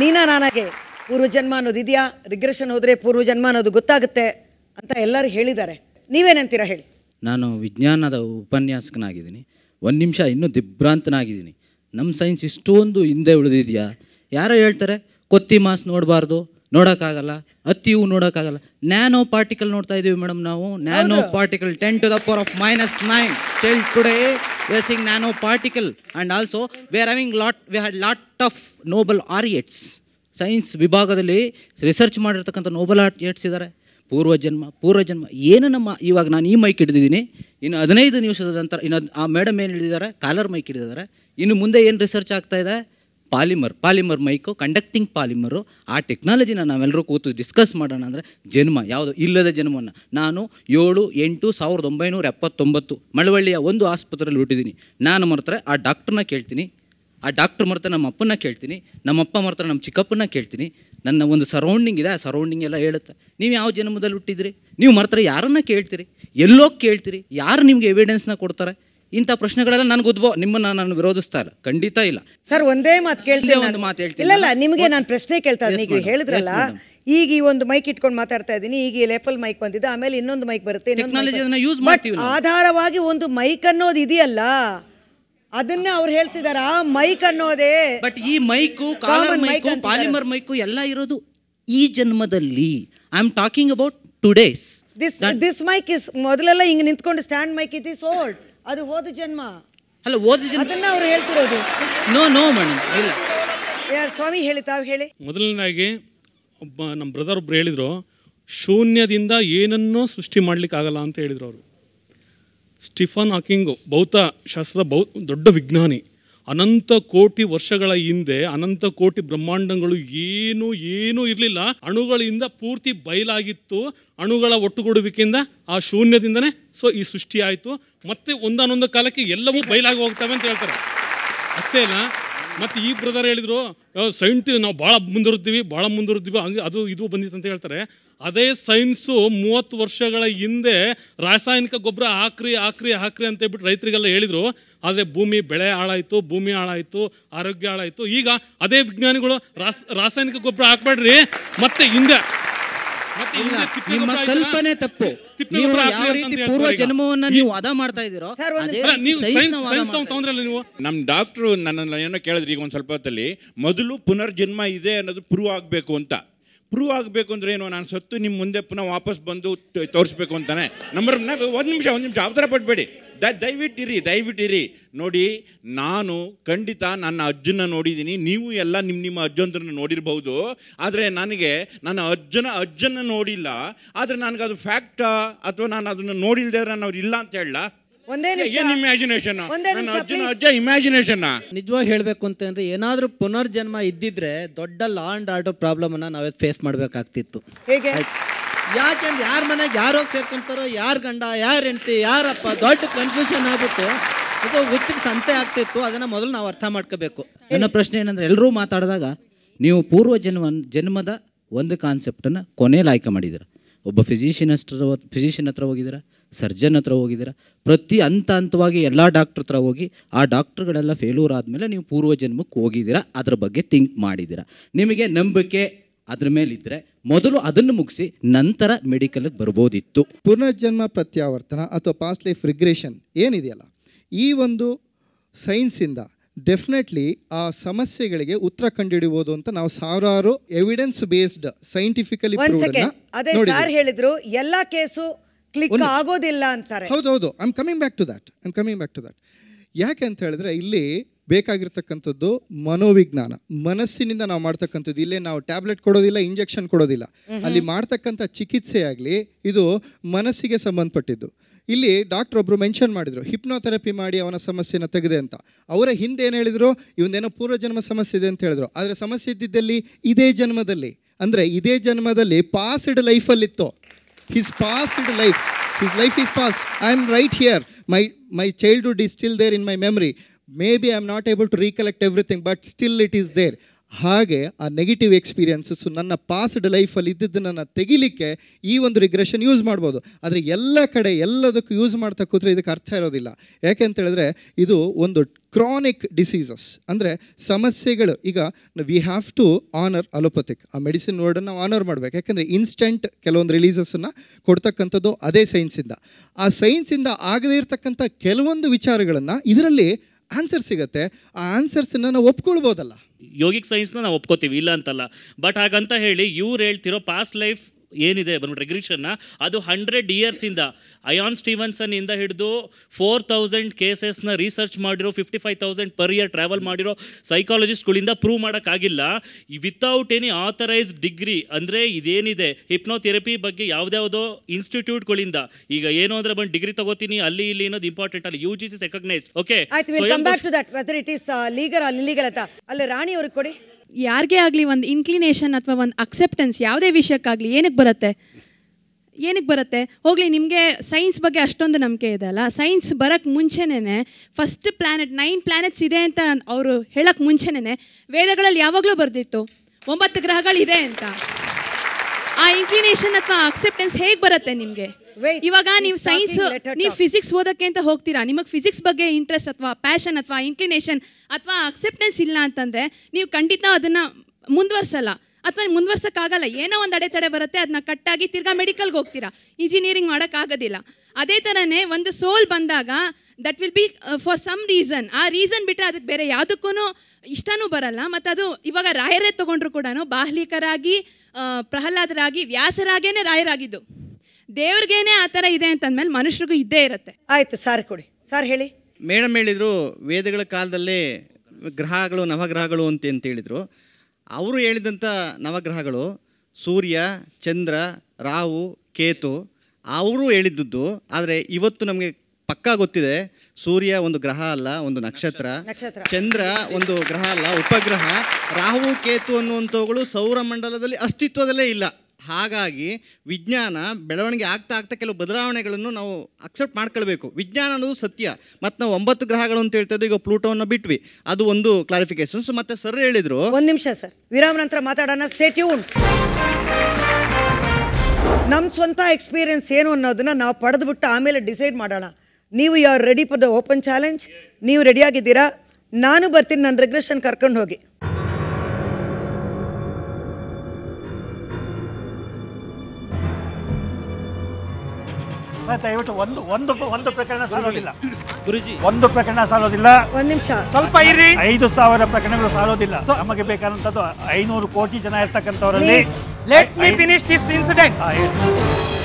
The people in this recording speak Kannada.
ನೀನಾ ನಾನಾಗೆ ಪೂರ್ವಜನ್ಮ ಅನ್ನೋದು ಇದೆಯಾ ರಿಗ್ರೆಷನ್ ಹೋದರೆ ಪೂರ್ವಜನ್ಮ ಅನ್ನೋದು ಗೊತ್ತಾಗುತ್ತೆ ಅಂತ ಎಲ್ಲರೂ ಹೇಳಿದ್ದಾರೆ ನೀವೇನಂತೀರಾ ಹೇಳಿ ನಾನು ವಿಜ್ಞಾನದ ಉಪನ್ಯಾಸಕನಾಗಿದ್ದೀನಿ ಒಂದು ನಿಮಿಷ ಇನ್ನೂ ದಿಗ್ಭ್ರಾಂತನಾಗಿದ್ದೀನಿ ನಮ್ಮ ಸೈನ್ಸ್ ಇಷ್ಟೊಂದು ಹಿಂದೆ ಉಳಿದಿದೆಯಾ ಯಾರೋ ಹೇಳ್ತಾರೆ ಕೊತ್ತಿ ಮಾಸ್ ನೋಡಬಾರ್ದು ನೋಡೋಕ್ಕಾಗಲ್ಲ ಅತಿ ಇವು ನೋಡೋಕ್ಕಾಗಲ್ಲ ನ್ಯಾನೋ ಪಾರ್ಟಿಕಲ್ ನೋಡ್ತಾ ಇದ್ದೀವಿ ಮೇಡಮ್ ನಾವು nano particle ten to the power of minus nine still today We are particle particle and also we are lot lot, had lot of Nobel Nobel science ವಿಭಾಗದಲ್ಲಿ ರಿಸರ್ಚ್ ಮಾಡಿರ್ತಕ್ಕಂಥ ನೋಬಲ್ ಆರ್ಟಿಯೇಟ್ಸ್ ಇದ್ದಾರೆ ಪೂರ್ವ ಪೂರ್ವಜನ್ಮ ಪೂರ್ವಜನ್ಮ ಏನು ನಮ್ಮ ಇವಾಗ ನಾನು ಈ ಮೈಕ್ ಹಿಡಿದಿದ್ದೀನಿ ಇನ್ನು ಹದಿನೈದು ನಿಮಿಷದ ನಂತರ ಇನ್ನು ಆ ಮೇಡಮ್ ಏನು ಹಿಡಿದಿದ್ದಾರೆ ಕಾಲರ್ ಮೈಕ್ ಹಿಡಿದಿದ್ದಾರೆ ಇನ್ನು ಮುಂದೆ ಏನು ರಿಸರ್ಚ್ ಆಗ್ತಾ ಇದೆ polymer polymer mic conducting polymer ಆ ಟೆಕ್ನಾಲಜಿನ ನಾವೆಲ್ಲರೂ ಕೂತು ಡಿಸ್ಕಸ್ ಮಾಡೋಣ ಅಂದರೆ ಜನ್ಮ ಯಾವುದು ಇಲ್ಲದ ಜನ್ಮವನ್ನು ನಾನು ಏಳು ಎಂಟು ಸಾವಿರದ ಒಂಬೈನೂರ ಎಪ್ಪತ್ತೊಂಬತ್ತು ಮಳವಳ್ಳಿಯ ಒಂದು ಆಸ್ಪತ್ರೆಯಲ್ಲಿ ಹುಟ್ಟಿದ್ದೀನಿ ನಾನು ಮರೆತರೆ ಆ ಡಾಕ್ಟ್ರನ್ನ ಕೇಳ್ತೀನಿ ಆ ಡಾಕ್ಟ್ರ್ ಮರೆತ ನಮ್ಮ ಅಪ್ಪನ ಕೇಳ್ತೀನಿ ನಮ್ಮಪ್ಪ ಮರೆತ ನಮ್ಮ ಚಿಕ್ಕಪ್ಪನ ಕೇಳ್ತೀನಿ ನನ್ನ ಒಂದು ಸರೌಂಡಿಂಗ್ ಇದೆ ಆ ಸರೌಂಡಿಂಗ್ ಎಲ್ಲ ಹೇಳುತ್ತೆ ನೀವು ಯಾವ ಜನ್ಮದಲ್ಲಿ ಹುಟ್ಟಿದ್ರಿ ನೀವು ಮರೆತರೆ ಯಾರನ್ನ ಕೇಳ್ತೀರಿ ಎಲ್ಲೋ ಕೇಳ್ತೀರಿ ಯಾರು ನಿಮಗೆ ಎವಿಡೆನ್ಸ್ನ ಕೊಡ್ತಾರೆ ಇಂಥ ಪ್ರಶ್ನೆಗಳೆಲ್ಲ ನನ್ಗೆ ಉದ್ಭವ ನಿಮ್ಮನ್ನ ನಾನು ವಿರೋಧಿಸ್ತಾ ಇಲ್ಲ ಖಂಡಿತ ಇಲ್ಲ ಸರ್ ಒಂದೇ ಮಾತು ಕೇಳ್ತೀನಿ ಒಂದು ಮಾತು ಹೇಳ್ತೀನಿ ಇಲ್ಲ ನಿಮಗೆ ನಾನು ಪ್ರಶ್ನೆ ಕೇಳ್ತಾ ಇದ್ದೀನಿ ಹೇಳಿದ್ರಲ್ಲ ಈಗ ಈ ಒಂದು ಮೈಕ್ ಇಟ್ಕೊಂಡು ಮಾತಾಡ್ತಾ ಇದ್ದೀನಿ ಈಗ ಲೇಪಲ್ ಮೈಕ್ ಬಂದಿದೆ ಆಮೇಲೆ ಇನ್ನೊಂದು ಮೈಕ್ ಬರುತ್ತೆ ಆಧಾರವಾಗಿ ಒಂದು ಮೈಕ್ ಅನ್ನೋದು ಇದೆಯಲ್ಲ ಅದನ್ನ ಅವ್ರು ಹೇಳ್ತಿದಾರ ಮೈಕ್ ಅನ್ನೋದೇ ಬಟ್ ಈ ಮೈಕು ಮೈಕ್ ಪಾಲಿಮರ್ ಮೈಕು ಎಲ್ಲ ಇರೋದು ಈ ಜನ್ಮದಲ್ಲಿ I am talking about today's this this mic is ಮೊದಲೆಲ್ಲ ಹಿಂಗೆ ನಿಂತ್ಕೊಂಡು stand mic it is old ಅದು ಹೋದ ಜನ್ಮ ಅಲ್ಲ ಹೋದ ಜನ್ಮ ಅದನ್ನ ಅವರು ಹೇಳ್ತಿರೋದು ನೋ ನೋ ಮೇಡಮ್ ಇಲ್ಲ ಯಾರು ಸ್ವಾಮಿ ಹೇಳಿ ತಾವು ಹೇಳಿ ಮೊದಲನೇದಾಗಿ ಒಬ್ಬ ನಮ್ಮ ಬ್ರದರ್ ಒಬ್ರು ಹೇಳಿದ್ರು ಶೂನ್ಯದಿಂದ ಏನನ್ನೂ ಸೃಷ್ಟಿ ಮಾಡ್ಲಿಕ್ಕೆ ಆಗಲ್ಲ ಅಂತ ಹೇಳಿದ್ರು ಅವರು ಸ್ಟಿಫನ್ ಹಾಕಿಂಗು ಭೌತ ಶಾಸ್ತ್ರದ ಬೌ ದೊಡ್ಡ ವಿಜ್ಞಾನಿ ಅನಂತ ಕೋಟಿ ವರ್ಷಗಳ ಹಿಂದೆ ಅನಂತ ಕೋಟಿ ಬ್ರಹ್ಮಾಂಡಗಳು ಏನು ಏನೂ ಇರಲಿಲ್ಲ ಅಣುಗಳಿಂದ ಪೂರ್ತಿ ಬಯಲಾಗಿತ್ತು ಅಣುಗಳ ಒಟ್ಟುಗೂಡುವಿಕೆಯಿಂದ ಆ ಶೂನ್ಯದಿಂದನೇ ಸೊ ಈ ಸೃಷ್ಟಿ ಆಯಿತು ಮತ್ತೆ ಒಂದಾನೊಂದು ಕಾಲಕ್ಕೆ ಎಲ್ಲವೂ ಬಯಲಾಗಿ ಹೋಗ್ತವೆ ಅಂತ ಹೇಳ್ತಾರೆ ಅಷ್ಟೇ ಅಲ್ಲ ಮತ್ತು ಈ ಬ್ರದರ್ ಹೇಳಿದರು ಸೈಂಟಿ ನಾವು ಭಾಳ ಮುಂದಿರುತ್ತೀವಿ ಭಾಳ ಮುಂದಿರುತ್ತೀವಿ ಹಂಗೆ ಅದು ಇದು ಬಂದಿತ್ತು ಅಂತ ಹೇಳ್ತಾರೆ ಅದೇ ಸೈನ್ಸು ಮೂವತ್ತು ವರ್ಷಗಳ ಹಿಂದೆ ರಾಸಾಯನಿಕ ಗೊಬ್ಬರ ಹಾಕ್ರಿ ಹಾಕ್ರಿ ಹಾಕ್ರಿ ಅಂತ ಹೇಳ್ಬಿಟ್ಟು ರೈತರಿಗೆಲ್ಲ ಹೇಳಿದರು ಆದರೆ ಭೂಮಿ ಬೆಳೆ ಹಾಳಾಯಿತು ಭೂಮಿ ಹಾಳಾಯಿತು ಆರೋಗ್ಯ ಹಾಳಾಯಿತು ಈಗ ಅದೇ ವಿಜ್ಞಾನಿಗಳು ರಾಸಾಯನಿಕ ಗೊಬ್ಬರ ಹಾಕ್ಬೇಡ್ರಿ ಮತ್ತೆ ಹಿಂದೆ ಕಲ್ಪನೆ ತಪ್ಪು ನೀವು ಪೂರ್ವ ಜನ್ಮವನ್ನ ನೀವು ಅದ ಮಾಡ್ತಾ ನಮ್ ಡಾಕ್ಟ್ರು ನನ್ನ ಏನೋ ಕೇಳಿದ್ರಿ ಈಗ ಒಂದ್ ಸ್ವಲ್ಪ ಹೊತ್ತಲ್ಲಿ ಮೊದಲು ಪುನರ್ಜನ್ಮ ಇದೆ ಅನ್ನೋದು ಪ್ರೂವ್ ಆಗ್ಬೇಕು ಅಂತ ಪ್ರೂವ್ ಆಗಬೇಕು ಅಂದ್ರೆ ಏನು ನಾನು ಸತ್ತು ನಿಮ್ಮ ಮುಂದೆ ಪುನಃ ವಾಪಸ್ ಬಂದು ತೋರಿಸ್ಬೇಕು ಅಂತಾನೆ ನಂಬರ್ ಒಂದು ನಿಮಿಷ ಒಂದು ನಿಮಿಷ ಅವತಾರ ಪಡ್ಬೇಡಿ ದ ದಯವಿಟ್ಟಿರಿ ದಯವಿಟ್ಟಿರಿ ನೋಡಿ ನಾನು ಖಂಡಿತ ನನ್ನ ಅಜ್ಜನ ನೋಡಿದ್ದೀನಿ ನೀವು ಎಲ್ಲ ನಿಮ್ಮ ನಿಮ್ಮ ಅಜ್ಜಂದ್ರನ್ನ ನೋಡಿರ್ಬೋದು ಆದರೆ ನನಗೆ ನನ್ನ ಅಜ್ಜನ ಅಜ್ಜನ ನೋಡಿಲ್ಲ ಆದರೆ ನನಗೆ ಅದು ಫ್ಯಾಕ್ಟಾ ಅಥವಾ ನಾನು ಅದನ್ನು ನೋಡಿಲ್ದೇ ನಾನು ಅವ್ರು ಇಲ್ಲ ಅಂತ ಹೇಳಲ್ಲ ಒಂದೇ ಇಮ್ಯಾಜಿನೇಷನ್ ಅಜ್ಜ ನಿಜವಾಗಿ ಹೇಳಬೇಕು ಅಂತಂದ್ರೆ ಏನಾದರೂ ಪುನರ್ಜನ್ಮ ಇದ್ದಿದ್ರೆ ದೊಡ್ಡ ಲಾ ಅಂಡ್ ಆರ್ಡರ್ ಪ್ರಾಬ್ಲಮ್ ಅನ್ನ ನಾವೇ ಫೇಸ್ ಮಾಡ್ಬೇಕಾಗ್ತಿತ್ತು ಹೇಗೆ ಯಾಕೆಂದ್ರೆ ಯಾರ ಮನೆಗೆ ಯಾರು ಹೋಗಿ ಸೇರ್ಕೊಂತಾರೋ ಯಾರ ಗಂಡ ಯಾರ ಹೆಂಡತಿ ಯಾರಪ್ಪ ದೊಡ್ಡ ಕನ್ಫ್ಯೂಷನ್ ಆಗುತ್ತೆ ಇದು ಹುಚ್ಚಿಗೆ ಸಂತೆ ಆಗ್ತಿತ್ತು ಅದನ್ನ ಮೊದಲು ನಾವು ಅರ್ಥ ಮಾಡ್ಕೋಬೇಕು ನನ್ನ ಪ್ರಶ್ನೆ ಏನಂದ್ರೆ ಎಲ್ಲರೂ ಮಾತಾಡಿದಾಗ ನೀವು ಪೂರ್ವ ಜನ್ಮ ಜನ್ಮದ ಒಂದು ಕಾನ್ಸೆಪ್ಟನ್ನ ಕೊನೆಯಲ್ಲಿ ಆಯ್ಕೆ ಮಾಡಿದ್ರ ಒಬ್ಬ ಫಿಸಿಷಿಯನ್ ಹತ್ರ ಫಿಸಿಷಿಯನ್ ಹತ್ರ ಹೋಗಿದ್ದೀರಾ ಸರ್ಜನ್ ಹತ್ರ ಹೋಗಿದ್ದೀರಾ ಪ್ರತಿ ಹಂತ ಹಂತವಾಗಿ ಎಲ್ಲ ಡಾಕ್ಟ್ರ್ ಹತ್ರ ಹೋಗಿ ಆ ಡಾಕ್ಟ್ರುಗಳೆಲ್ಲ ಫೇಲೂರ್ ಆದಮೇಲೆ ನೀವು ಪೂರ್ವ ಜನ್ಮಕ್ಕೆ ಹೋಗಿದ್ದೀರಾ ಅದ್ರ ಬಗ್ಗೆ ಥಿಂಕ್ ಮಾಡಿದ್ದೀರಾ ನಿಮಗೆ ನಂಬಿಕೆ ಅದ್ರ ಮೇಲಿದ್ದರೆ ಮೊದಲು ಅದನ್ನು ಮುಗಿಸಿ ನಂತರ ಮೆಡಿಕಲ್ಗೆ ಬರ್ಬೋದಿತ್ತು ಪುನರ್ಜನ್ಮ ಪ್ರತ್ಯಾವರ್ತನ ಅಥವಾ ಪಾಸ್ಟ್ ಲೈಫ್ ರಿಗ್ರೇಷನ್ ಏನಿದೆಯಲ್ಲ ಈ ಒಂದು ಸೈನ್ಸಿಂದ ಡೆಫಿನೆಟ್ಲಿ ಆ ಸಮಸ್ಯೆಗಳಿಗೆ ಉತ್ತರ ಕಂಡುಹಿಡಿಯಬಹುದು ಅಂತ ನಾವು ಸಾವಿರಾರು ಎವಿಡೆನ್ಸ್ ಬೇಸ್ಡ್ ಸೈಂಟಿಫಿಕಲಿ ಅದೇ ಸರ್ ಹೇಳಿದ್ರು ಎಲ್ಲ ಕೇಸು ಕ್ಲಿಕ್ ಆಗೋದಿಲ್ಲ ಅಂತಾರೆ ಹೌದು ಹೌದು I am coming back to that I am coming back to that ಯಾಕೆ ಅಂತ ಹೇಳಿದ್ರೆ ಇಲ್ಲಿ ಬೇಕಾಗಿರ್ತಕ್ಕಂಥದ್ದು ಮನೋವಿಜ್ಞಾನ ಮನಸ್ಸಿನಿಂದ ನಾವು ಮಾಡ್ತಕ್ಕಂಥದ್ದು ಇಲ್ಲೇ ನಾವು ಟ್ಯಾಬ್ಲೆಟ್ ಕೊಡೋದಿಲ್ಲ ಇಂಜೆಕ್ಷನ್ ಕೊಡೋದಿಲ್ಲ ಅಲ್ಲಿ ಮಾಡ್ತಕ್ಕಂಥ ಚಿಕಿತ್ಸೆ ಆಗಲಿ ಇದು ಮನಸ್ಸಿಗೆ ಸಂಬಂಧಪಟ್ಟಿದ್ದು ಇಲ್ಲಿ ಡಾಕ್ಟರ್ ಒಬ್ರು ಮೆನ್ಷನ್ ಮಾಡಿದ್ರು ಹಿಪ್ನೋಥೆರಪಿ ಮಾಡಿ ಅವನ ಸಮಸ್ಯೆನ ತೆಗೆದೆ ಅಂತ ಅವರ ಹಿಂದೆ ಏನು ಹೇಳಿದರು ಪೂರ್ವ ಪೂರ್ವಜನ್ಮ ಸಮಸ್ಯೆ ಇದೆ ಅಂತ ಹೇಳಿದ್ರು ಆದರೆ ಸಮಸ್ಯೆ ಇದ್ದಿದ್ದಲ್ಲಿ ಇದೇ ಜನ್ಮದಲ್ಲಿ ಅಂದರೆ ಇದೇ ಜನ್ಮದಲ್ಲಿ ಪಾಸ್ಡ್ ಲೈಫಲ್ಲಿತ್ತು His past life, his life is past. I'm right here. My, my childhood is still there in my memory. Maybe I'm not able to recollect everything, but still it is there. ಹಾಗೆ ಆ ನೆಗೆಟಿವ್ ಎಕ್ಸ್ಪೀರಿಯೆನ್ಸಸ್ಸು ನನ್ನ ಪಾಸ್ಡ್ ಲೈಫಲ್ಲಿ ಇದ್ದಿದ್ದನ್ನು ತೆಗಿಲಿಕ್ಕೆ ಈ ಒಂದು ರಿಗ್ರೆಷನ್ ಯೂಸ್ ಮಾಡ್ಬೋದು ಆದರೆ ಎಲ್ಲ ಕಡೆ ಎಲ್ಲದಕ್ಕೂ ಯೂಸ್ ಮಾಡ್ತಾ ಕೂತ್ರೆ ಇದಕ್ಕೆ ಅರ್ಥ ಇರೋದಿಲ್ಲ ಯಾಕೆ ಅಂತ ಹೇಳಿದ್ರೆ ಇದು ಒಂದು ಕ್ರಾನಿಕ್ ಡಿಸೀಸಸ್ ಅಂದರೆ ಸಮಸ್ಯೆಗಳು ಈಗ we have to honour allopathic ಆ ಮೆಡಿಸಿನ್ ವರ್ಡನ್ನು ನಾವು ಆನರ್ ಮಾಡಬೇಕು ಯಾಕೆಂದರೆ ಇನ್ಸ್ಟೆಂಟ್ ಕೆಲವೊಂದು ರಿಲೀಸಸನ್ನು ಕೊಡ್ತಕ್ಕಂಥದ್ದು ಅದೇ ಸೈನ್ಸಿಂದ ಆ ಸೈನ್ಸಿಂದ ಆಗದೇ ಇರತಕ್ಕಂಥ ಕೆಲವೊಂದು ವಿಚಾರಗಳನ್ನು ಇದರಲ್ಲಿ ಆನ್ಸರ್ ಸಿಗುತ್ತೆ ಆ ಆನ್ಸರ್ಸನ್ನು ನಾವು ಒಪ್ಕೊಳ್ಬೋದಲ್ಲ ಯೋಗಿಕ್ ಸೈನ್ಸ್ನ ನಾವು ಒಪ್ಕೋತೀವಿ ಇಲ್ಲ ಅಂತಲ್ಲ ಬಟ್ ಹಾಗಂತ ಹೇಳಿ ಇವ್ರು ಹೇಳ್ತಿರೋ ಪಾಸ್ಟ್ ಲೈಫ್ ಏನಿದೆ ಬಂದ್ಬಿಟ್ಟು ರೆಗ್ರಿಷನ್ನ ಅದು ಹಂಡ್ರೆಡ್ ಇಯರ್ಸಿಂದ ಅಯಾನ್ ಸ್ಟೀವನ್ಸನ್ ಇಂದ ಹಿಡಿದು ಫೋರ್ ತೌಸಂಡ್ ಕೇಸಸ್ನ ರಿಸರ್ಚ್ ಮಾಡಿರೋ fifty five thousand per year travel ಮಾಡಿರೋ ಸೈಕಾಲಜಿಸ್ಟ್ಗಳಿಂದ ಪ್ರೂವ್ ಮಾಡೋಕ್ಕಾಗಿಲ್ಲ ವಿತೌಟ್ ಎನಿ ಆಥರೈಸ್ಡ್ ಡಿಗ್ರಿ ಅಂದರೆ ಇದೇನಿದೆ ಹಿಪ್ನೋಥೆರಪಿ ಬಗ್ಗೆ ಯಾವುದ್ಯಾವುದೋ ಇನ್ಸ್ಟಿಟ್ಯೂಟ್ಗಳಿಂದ ಈಗ ಏನು ಅಂದರೆ ಬಂದು ಡಿಗ್ರಿ ತಗೋತೀನಿ ಅಲ್ಲಿ ಇಲ್ಲಿ ಅನ್ನೋದು ಇಂಪಾರ್ಟೆಂಟ್ ಅಲ್ಲಿ U G C recognise okay legal legal ಅಂತ ಅಲ್ಲಿ ರಾಣಿ ಅವ್ರಿಗೆ ಕೊಡಿ ಯಾರಿಗೇ ಆಗಲಿ ಒಂದು ಇನ್ಕ್ಲಿನೇಷನ್ ಅಥವಾ ಒಂದು ಅಕ್ಸೆಪ್ಟೆನ್ಸ್ ಯಾವುದೇ ವಿಷಯಕ್ಕಾಗಲಿ ಏನಕ್ಕೆ ಬರುತ್ತೆ ಏನಕ್ಕೆ ಬರುತ್ತೆ ಹೋಗಲಿ ನಿಮಗೆ ಸೈನ್ಸ್ ಬಗ್ಗೆ ಅಷ್ಟೊಂದು ನಂಬಿಕೆ ಇದೆ ಅಲ್ಲ ಸೈನ್ಸ್ ಬರೋಕ್ಕೆ ಮುಂಚೆನೇ ಫಸ್ಟ್ ಪ್ಲ್ಯಾನೆಟ್ ನೈನ್ ಪ್ಲ್ಯಾನೆಟ್ಸ್ ಇದೆ ಅಂತ ಅವರು ಹೇಳೋಕ್ಕೆ ಮುಂಚೆನೇ ವೇದಗಳಲ್ಲಿ ಯಾವಾಗಲೂ ಬರೆದಿತ್ತು ಒಂಬತ್ತು ಗ್ರಹಗಳಿದೆ ಅಂತ ಆ ಇನ್ಕ್ಲಿನೇಷನ್ ಅಥವಾ ಅಕ್ಸೆಪ್ಟೆನ್ಸ್ ಹೇಗೆ ಬರುತ್ತೆ ನಿಮಗೆ ಇವಾಗ ನೀವು ಸೈನ್ಸ್ ನೀವು ಫಿಸಿಕ್ಸ್ ಓದಕ್ಕೆ ಅಂತ ಹೋಗ್ತೀರಾ ನಿಮಗೆ ಫಿಸಿಕ್ಸ್ ಬಗ್ಗೆ ಇಂಟ್ರೆಸ್ಟ್ ಅಥವಾ ಪ್ಯಾಷನ್ ಅಥವಾ ಇನ್ಕ್ಲಿನೇಷನ್ ಅಥವಾ ಅಕ್ಸೆಪ್ಟೆನ್ಸ್ ಇಲ್ಲ ಅಂತಂದ್ರೆ ನೀವು ಖಂಡಿತ ಅದನ್ನ ಮುಂದುವರ್ಸಲ್ಲ ಅಥವಾ ಆಗಲ್ಲ ಏನೋ ಒಂದು ಅಡೆತಡೆ ಬರುತ್ತೆ ಅದನ್ನ ಕಟ್ಟಾಗಿ ತಿರ್ಗಾ ಮೆಡಿಕಲ್ಗೆ ಹೋಗ್ತೀರಾ ಇಂಜಿನಿಯರಿಂಗ್ ಮಾಡೋಕ್ಕಾಗೋದಿಲ್ಲ ಅದೇ ಥರನೇ ಒಂದು ಸೋಲ್ ಬಂದಾಗ that will be for some reason ಆ ರೀಸನ್ ಬಿಟ್ಟರೆ ಅದಕ್ಕೆ ಬೇರೆ ಯಾವುದಕ್ಕೂ ಇಷ್ಟನೂ ಬರಲ್ಲ ಮತ್ತು ಅದು ಇವಾಗ ರಾಯರೇ ತೊಗೊಂಡ್ರು ಕೂಡ ಬಾಹ್ಲಿಕರಾಗಿ ಪ್ರಹ್ಲಾದರಾಗಿ ವ್ಯಾಸರಾಗೇನೆ ರಾಯರಾಗಿದ್ದು ದೇವ್ರಿಗೇನೆ ಆ ಥರ ಇದೆ ಅಂತಂದ್ಮೇಲೆ ಮನುಷ್ಯರಿಗೂ ಇದ್ದೇ ಇರುತ್ತೆ ಆಯ್ತು ಸಾರ್ ಕೊಡಿ ಸಾರ್ ಹೇಳಿ ಮೇಡಮ್ ಹೇಳಿದ್ರು ವೇದಗಳ ಕಾಲದಲ್ಲಿ ಗ್ರಹಗಳು ನವಗ್ರಹಗಳು ಅಂತ ಅಂತ ಅವರು ಹೇಳಿದಂಥ ನವಗ್ರಹಗಳು ಸೂರ್ಯ ಚಂದ್ರ ರಾಹು ಕೇತು ಅವರು ಹೇಳಿದ್ದದ್ದು ಆದರೆ ಇವತ್ತು ನಮಗೆ ಪಕ್ಕಾ ಗೊತ್ತಿದೆ ಸೂರ್ಯ ಒಂದು ಗ್ರಹ ಅಲ್ಲ ಒಂದು ನಕ್ಷತ್ರ ಚಂದ್ರ ಒಂದು ಗ್ರಹ ಅಲ್ಲ ಉಪಗ್ರಹ ರಾಹು ಕೇತು ಅನ್ನುವಂಥವುಗಳು ಸೌರಮಂಡಲದಲ್ಲಿ ಅಸ್ತಿತ್ವದಲ್ಲೇ ಇಲ್ಲ ಹಾಗಾಗಿ ವಿಜ್ಞಾನ ಬೆಳವಣಿಗೆ ಆಗ್ತಾ ಆಗ್ತಾ ಕೆಲವು ಬದಲಾವಣೆಗಳನ್ನು ನಾವು ಅಕ್ಸೆಪ್ಟ್ ಮಾಡ್ಕೊಳ್ಬೇಕು ವಿಜ್ಞಾನ ಅನ್ನೋದು ಸತ್ಯ ಮತ್ತು ನಾವು ಒಂಬತ್ತು ಗ್ರಹಗಳು ಅಂತ ಹೇಳ್ತಾ ಈಗ ಪ್ಲೂಟೋನ ಬಿಟ್ವಿ ಅದು ಒಂದು ಕ್ಲಾರಿಫಿಕೇಶನ್ಸ್ ಮತ್ತೆ ಸರ್ ಹೇಳಿದ್ರು ಒಂದು ನಿಮಿಷ ಸರ್ ವಿರಾಮ ನಂತರ ಮಾತಾಡೋಣ ಸ್ಟೇಟ್ ನಮ್ಮ ಸ್ವಂತ ಎಕ್ಸ್ಪೀರಿಯನ್ಸ್ ಏನು ಅನ್ನೋದನ್ನ ನಾವು ಪಡೆದುಬಿಟ್ಟು ಆಮೇಲೆ ಡಿಸೈಡ್ ಮಾಡೋಣ ನೀವು ಯಾರು are ready for the open challenge ನೀವು ಆಗಿದ್ದೀರಾ ನಾನು ಬರ್ತೀನಿ ನನ್ನ ರೆಗ್ರೆಷನ್ ಕರ್ಕೊಂಡು ಹೋಗಿ ದಯವಿಟ್ಟು ಒಂದು ಒಂದು ಒಂದು ಪ್ರಕರಣ ಸಾಲೋದಿಲ್ಲ ಗುರುಜಿ ಒಂದು ಪ್ರಕರಣ ಸಾಲೋದಿಲ್ಲ ಒಂದ್ ನಿಮಿಷ ಸ್ವಲ್ಪ ಇರಿ ಐದು ಸಾವಿರ ಪ್ರಕರಣಗಳು ಸಾಲೋದಿಲ್ಲ ನಮಗೆ ಬೇಕಾದಂತದ್ದು ಐನೂರು ಕೋಟಿ ಜನ ಇರ್ತಕ್ಕಂಥವರಲ್ಲಿ let me finish this incident